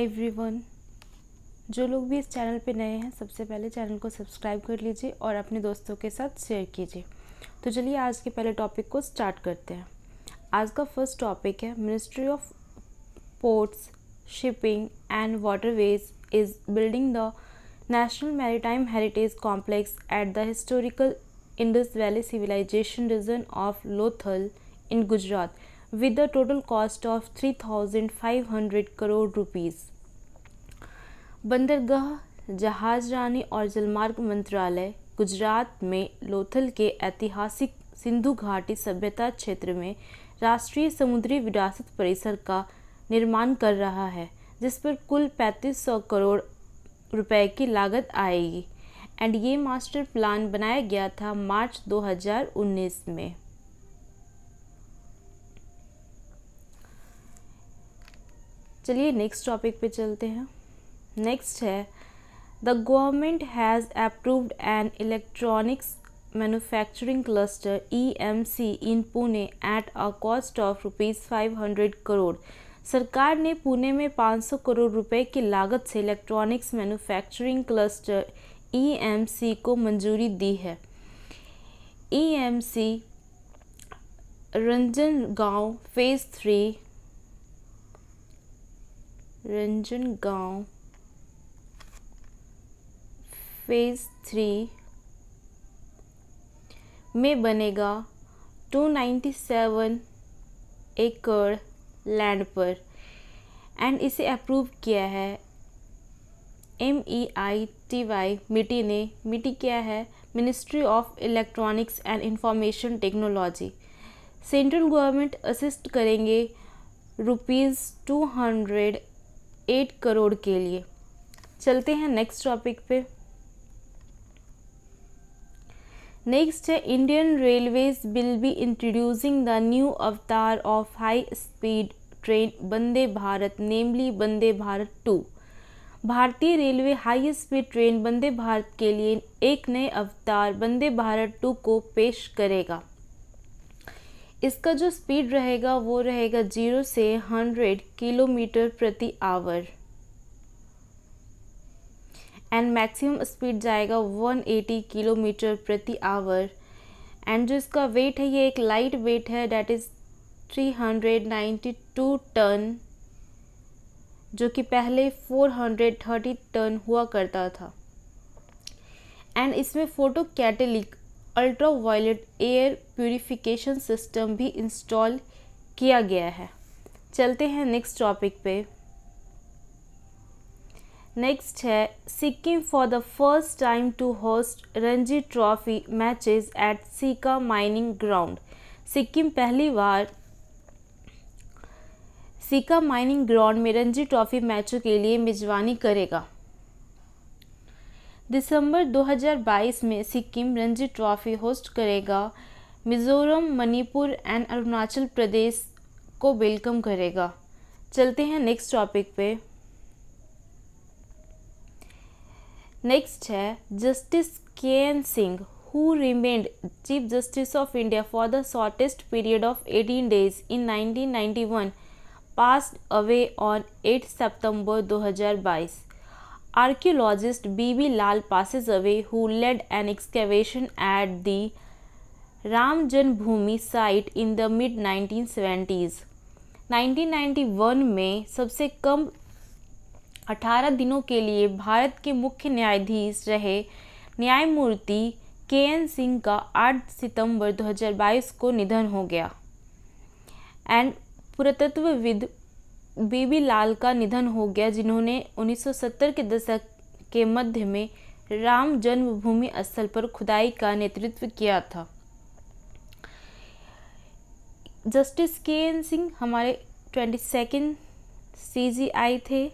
Hi everyone जो लोग भी इस चैनल पे नए हैं सबसे पहले चैनल को सब्सक्राइब कर लीजिए और अपने दोस्तों के साथ शेयर कीजिए तो चलिए आज के पहले टॉपिक को स्टार्ट करते हैं आज का फर्स्ट टॉपिक है ministry of ports shipping and waterways is building the national maritime heritage complex at the historical Indus valley civilisation region of Lothal in Gujarat with the total cost of three thousand five hundred crore rupees बंदरगाह जहाजरानी और जलमार्ग मंत्रालय गुजरात में लोथल के ऐतिहासिक सिंधु घाटी सभ्यता क्षेत्र में राष्ट्रीय समुद्री विरासत परिसर का निर्माण कर रहा है जिस पर कुल 3500 करोड़ रुपए की लागत आएगी एंड ये मास्टर प्लान बनाया गया था मार्च 2019 में चलिए नेक्स्ट टॉपिक पे चलते हैं नेक्स्ट है the government has approved an electronics manufacturing cluster EMC in Pune at a cost of rupees five hundred crore सरकार ने पुणे में 500 करोड़ रुपए की लागत से इलेक्ट्रॉनिक्स मैन्युफैक्चरिंग क्लस्टर ईएमसी को मंजूरी दी है ईएमसी e रंजन गांव फेज़ थ्री रंजन गांव फेज़ थ्री में बनेगा 297 एकड़ लैंड पर एंड इसे अप्रूव किया है M E e I T Y मिट्टी ने मिट्टी क्या है ministry of electronics and information technology central government assist करेंगे rupees two hundred eight crore के लिए चलते हैं नेक्स्ट टॉपिक पे नेक्स्ट है Indian railways will be introducing the new avatar of high speed train Vande Bharat namely Vande Bharat two भारतीय रेलवे high speed train Vande Bharat के लिए एक नए अवतार वंदे भारत टू को पेश करेगा इसका जो स्पीड रहेगा वो रहेगा जीरो से हंड्रेड किलोमीटर प्रति आवर एंड मैक्सिमम स्पीड जाएगा 180 किलोमीटर प्रति आवर एंड जो इसका वेट है ये एक लाइट वेट है डैट इज़ 392 टन जो कि पहले 430 टन हुआ करता था एंड इसमें photo catalytic ultra violet air purification system भी इंस्टॉल किया गया है चलते हैं नेक्स्ट टॉपिक पे नेक्स्ट है Sikkim for the first time to host Ranji trophy matches at SICA mining ground Sikkim पहली बार सीका माइनिंग ग्राउंड में रणजी ट्रॉफी मैचों के लिए मेजबानी करेगा दिसंबर 2022 में सिक्किम रणजी ट्रॉफी होस्ट करेगा मिज़ोरम मणिपुर एंड अरुणाचल प्रदेश को वेलकम करेगा चलते हैं नेक्स्ट टॉपिक पे Next, है justice Singh, who remained Chief Justice of India for the shortest period of 18 days in 1991, passed away on 8 September 2022. Archaeologist B.B. Lal passes away who led an excavation at the Ram Bhumi site in the mid 1970s. 1991 में सबसे कम 18 दिनों के लिए भारत के मुख्य न्यायाधीश रहे न्यायमूर्ति के एन सिंह का 8 सितंबर 2022 को निधन हो गया एंड पुरातत्वविद बीबी लाल का निधन हो गया जिन्होंने 1970 के दशक के मध्य में राम जन्मभूमि स्थल पर खुदाई का नेतृत्व किया था जस्टिस के एन सिंह हमारे ट्वेंटी सेकेंड सी थे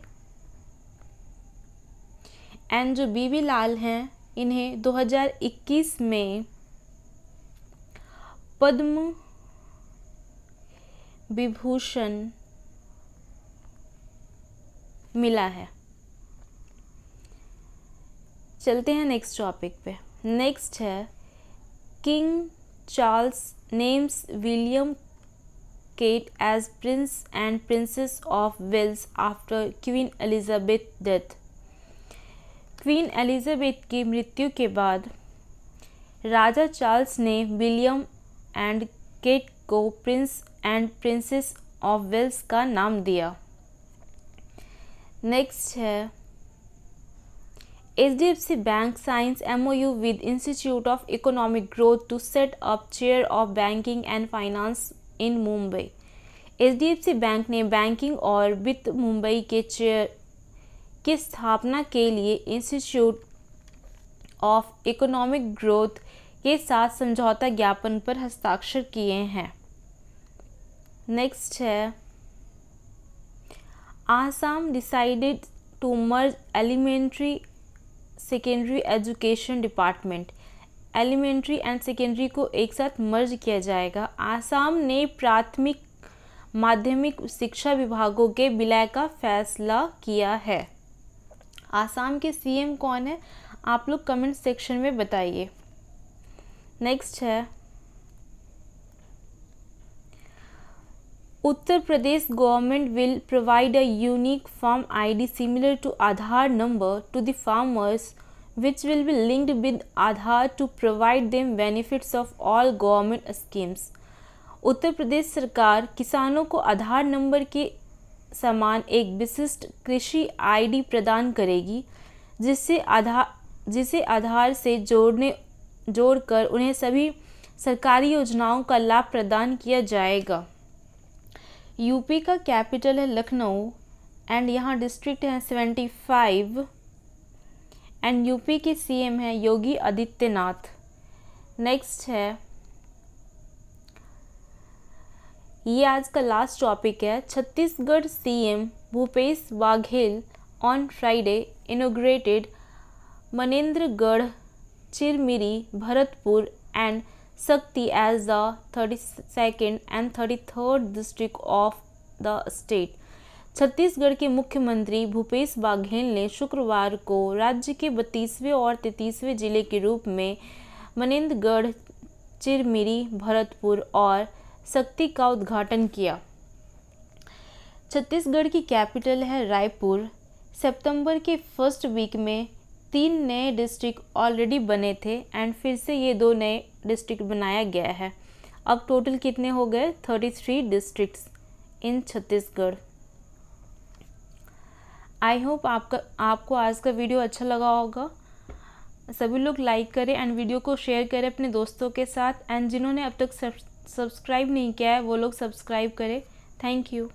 एंड जो बीवी लाल हैं इन्हें 2021 में पद्म विभूषण मिला है चलते हैं नेक्स्ट टॉपिक पे नेक्स्ट है king Charles names William Kate as prince and princess of Wales after queen Elizabeth death queen Elizabeth की मृत्यु के बाद राजा चार्ल्स ने विलियम एंड केट को prince and princess of Wales का नाम दिया नेक्स्ट है H D F C bank signs M O U with institute of economic growth to set up chair of banking and finance in Mumbai H D F C bank ने banking और वित्त मुंबई के chair की स्थापना के लिए institute of economic growth के साथ समझौता ज्ञापन पर हस्ताक्षर किए हैं नेक्स्ट है Assam decided to merge elementary secondary education department elementary and secondary को एक साथ मर्ज किया जाएगा आसाम ने प्राथमिक माध्यमिक शिक्षा विभागों के विलय का फैसला किया है आसाम के सीएम कौन है आप लोग कमेंट सेक्शन में बताइए नेक्स्ट है Uttar Pradesh government will provide a unique farm ID similar to Aadhaar number to the farmers which will be linked with Aadhaar to provide them benefits of all government schemes Uttar Pradesh सरकार किसानों को आधार नंबर के समान एक विशिष्ट कृषि आईडी प्रदान करेगी जिससे आधार जिसे आधार से जोड़ने जोड़कर उन्हें सभी सरकारी योजनाओं का लाभ प्रदान किया जाएगा यूपी का कैपिटल है लखनऊ एंड यहाँ डिस्ट्रिक्ट है सेवेंटी फाइव एंड यूपी के सीएम है योगी आदित्यनाथ नेक्स्ट है ये आज का लास्ट टॉपिक है Chhattisgarh CM Bhupesh Baghel on Friday inaugurated Manendragarh Chirmiri Bharatpur and Sakti as the thirty second and thirty third district of the state Chhattisgarh के मुख्यमंत्री भूपेश बाघेल ने शुक्रवार को राज्य के बत्तीसवें और तैतीसवें जिले के रूप में मनेन्द्रगढ़ चिरमिरी भरतपुर और शक्ति का उद्घाटन किया छत्तीसगढ़ की कैपिटल है रायपुर सितंबर के फर्स्ट वीक में तीन नए डिस्ट्रिक्ट ऑलरेडी बने थे एंड फिर से ये दो नए डिस्ट्रिक्ट बनाया गया है अब टोटल कितने हो गए thirty three district in Chhattisgarh I hope आपका आपको आज का वीडियो अच्छा लगा होगा सभी लोग लाइक करें एंड वीडियो को शेयर करें अपने दोस्तों के साथ एंड जिन्होंने अब तक सब सब्सक्राइब नहीं किया है वो लोग सब्सक्राइब करें थैंक यू